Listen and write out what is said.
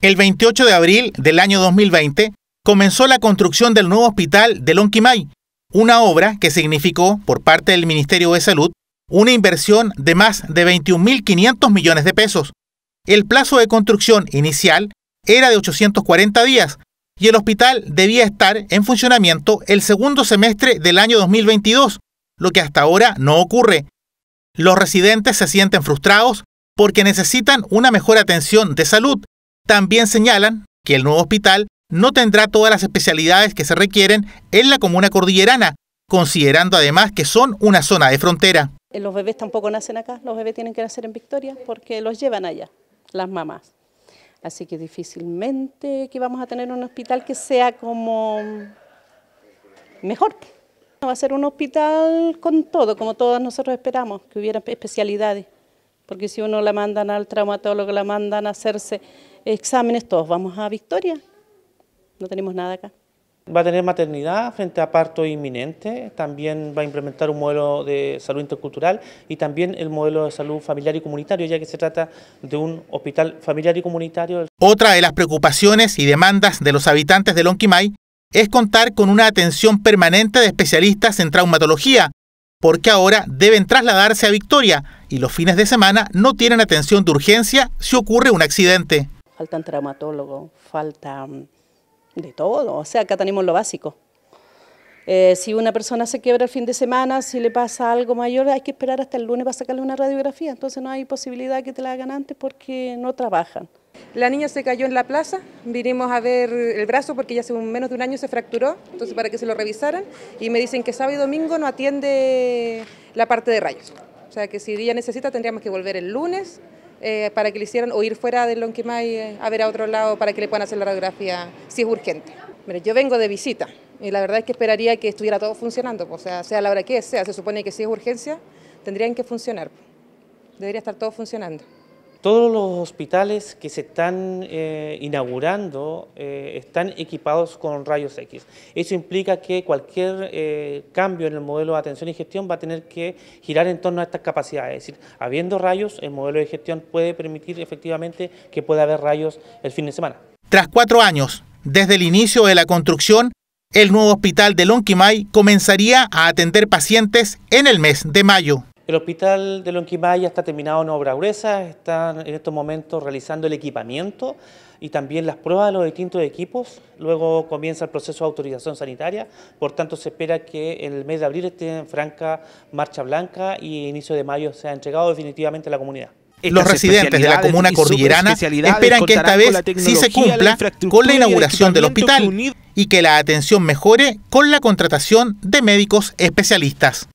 El 28 de abril del año 2020 comenzó la construcción del nuevo hospital de Lonquimay, una obra que significó, por parte del Ministerio de Salud, una inversión de más de 21.500 millones de pesos. El plazo de construcción inicial era de 840 días y el hospital debía estar en funcionamiento el segundo semestre del año 2022, lo que hasta ahora no ocurre. Los residentes se sienten frustrados porque necesitan una mejor atención de salud también señalan que el nuevo hospital no tendrá todas las especialidades que se requieren en la comuna cordillerana, considerando además que son una zona de frontera. Eh, los bebés tampoco nacen acá, los bebés tienen que nacer en Victoria porque los llevan allá, las mamás. Así que difícilmente que vamos a tener un hospital que sea como mejor. Va a ser un hospital con todo, como todos nosotros esperamos, que hubiera especialidades. Porque si uno la mandan al traumatólogo, la mandan a hacerse exámenes, todos vamos a Victoria. No tenemos nada acá. Va a tener maternidad frente a parto inminente, también va a implementar un modelo de salud intercultural y también el modelo de salud familiar y comunitario, ya que se trata de un hospital familiar y comunitario. Otra de las preocupaciones y demandas de los habitantes de Lonquimay es contar con una atención permanente de especialistas en traumatología, porque ahora deben trasladarse a Victoria y los fines de semana no tienen atención de urgencia si ocurre un accidente faltan traumatólogos, falta mm, de todo, o sea, acá tenemos lo básico. Eh, si una persona se quiebra el fin de semana, si le pasa algo mayor, hay que esperar hasta el lunes para sacarle una radiografía, entonces no hay posibilidad que te la hagan antes porque no trabajan. La niña se cayó en la plaza, vinimos a ver el brazo porque ya hace menos de un año se fracturó, entonces para que se lo revisaran, y me dicen que sábado y domingo no atiende la parte de rayos. O sea que si ella necesita tendríamos que volver el lunes eh, para que le hicieran o ir fuera de Lonquimay eh, a ver a otro lado para que le puedan hacer la radiografía si es urgente. Mire, yo vengo de visita y la verdad es que esperaría que estuviera todo funcionando, pues, o sea, sea la hora que sea, se supone que si es urgencia tendrían que funcionar, pues. debería estar todo funcionando. Todos los hospitales que se están eh, inaugurando eh, están equipados con rayos X. Eso implica que cualquier eh, cambio en el modelo de atención y gestión va a tener que girar en torno a estas capacidades. Es decir, habiendo rayos, el modelo de gestión puede permitir efectivamente que pueda haber rayos el fin de semana. Tras cuatro años, desde el inicio de la construcción, el nuevo hospital de Lonquimay comenzaría a atender pacientes en el mes de mayo. El hospital de Lonquimaya está terminado en obra gruesa, están en estos momentos realizando el equipamiento y también las pruebas de los distintos equipos. Luego comienza el proceso de autorización sanitaria, por tanto se espera que en el mes de abril esté en franca marcha blanca y inicio de mayo sea entregado definitivamente a la comunidad. los residentes de la comuna cordillerana esperan que esta vez sí se cumpla con la inauguración del hospital y que la atención mejore con la contratación de médicos especialistas.